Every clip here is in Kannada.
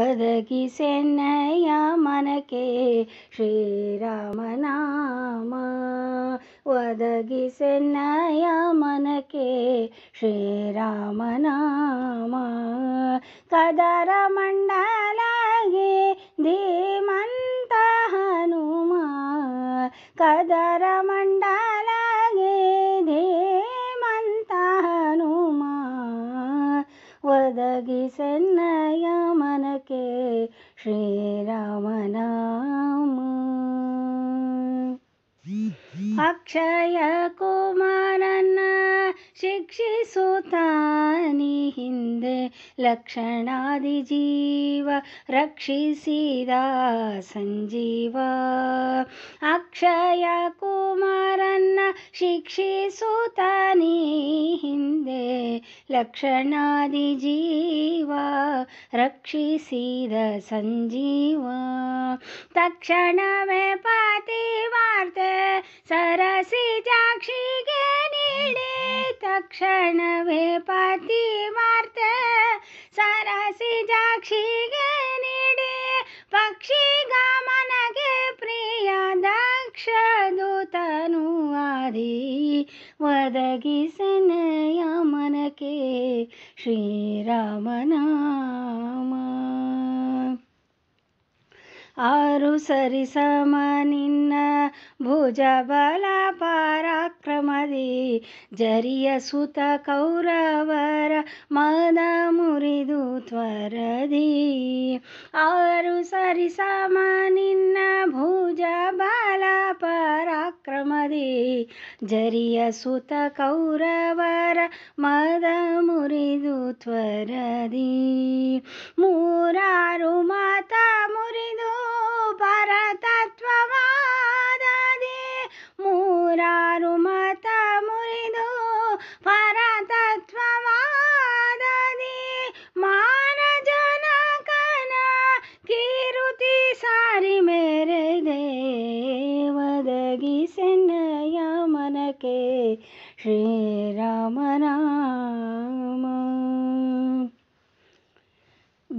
ಒದಗಿ ಸೆನ್ನಯ ಮನಕೆ ಶ್ರೀರಾಮನಾಮ ಒದಗಿ ಸೆನ್ನಯ ಮನಕೆ ಶ್ರೀರಾಮನಾಮ ಕದರ ಮಂಡಲಗೆ ಧೀಮಂತ ಹನುಮ ಕದರ अक्षय को शिक्षुतानि हिन्दे लक्षणादि जीव सञ्जीव संजीव अक्षय कुमारन्ना शिक्षिसुतानि हिन्दे लक्षणादि जीव रक्ष सञीव तक्षणमे पाति क्षणवे पति सरसि दाक्षि गीडे पक्षि गनगे प्रिया दाक्ष दूतनुवादि मनके समनके श्रीरामन ಆರು ಸಮ ನಿನ್ನ ಬಲ ಪಾರಾಕ್ರಮದಿ ಜರಿಯ ಸುತ ಕೌರವರ ಮನ ಮುರಿದು ತ್ವರದಿ ಆರು ಸಮ ನಿನ್ನ ಬಲ ಪಾರಾಕ್ರಮದಿ ಜರಿಯ ಸುತ ಕೌರವರ ಮದ ಮುರಿದು ತ್ವರದಿ ಮೂರಾರು ಮಾತ ಮುರಿದು ಶ್ರೀರಾಮ ರಾಮ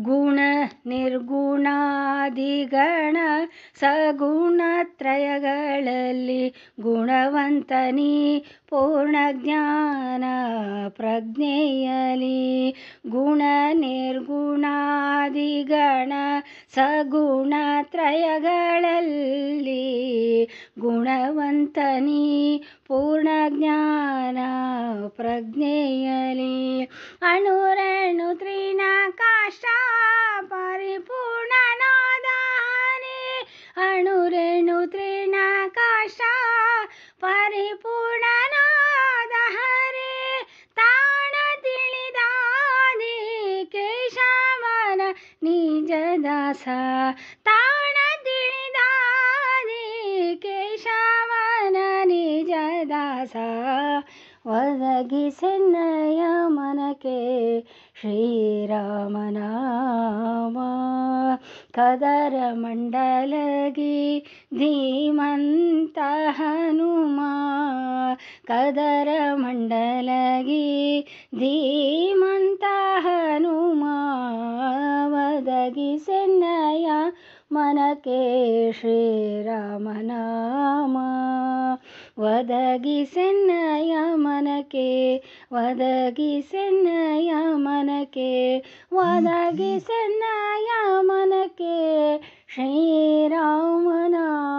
ಗುಣ ನಿರ್ಗುಣಾದಿಗಣ ಸಗುಣತ್ರಯಗಳಲ್ಲಿ ಗುಣವಂತನಿ ಪೂರ್ಣ ಜ್ಞಾನ ಪ್ರಜ್ಞೆಯಲಿ ಗುಣ ನಿರ್ಗುಣಾದಿಗಣ ಸಗುಣತ್ರಯಗಳಲ್ಲಿ ಗುಣವಂತನಿ ಪೂರ್ಣ ಜ್ಞಾನ ಪ್ರಜ್ಞೆಯಲಿ ಅಣುರಣು ತ್ರಿನಾಕಾಶ ದಾಸ ತಾಣದಿಳಿದಾನೆ ಕೇಶವನ ನಿಜ ದಾಸ ಒದಗಿಸೆನ್ನಯ ಮನಕೆ ಶ್ರೀರಾಮನ ಕದರ ಮಂಡಲಗಿ ಧೀಮಂತ ಹನುಮ ಕದರ ಮಂಡಲಗಿ ಧೀ ಲೋಕಕ್ಕೆ ಶ್ರೀರಾಮನಾಮ ಒದಗಿಸೆನ್ನಯ ಮನಕೆ ಒದಗಿಸೆನ್ನಯ ಮನಕೆ ಒದಗಿಸೆನ್ನಯ ಮನಕೆ ಶ್ರೀರಾಮನಾಮ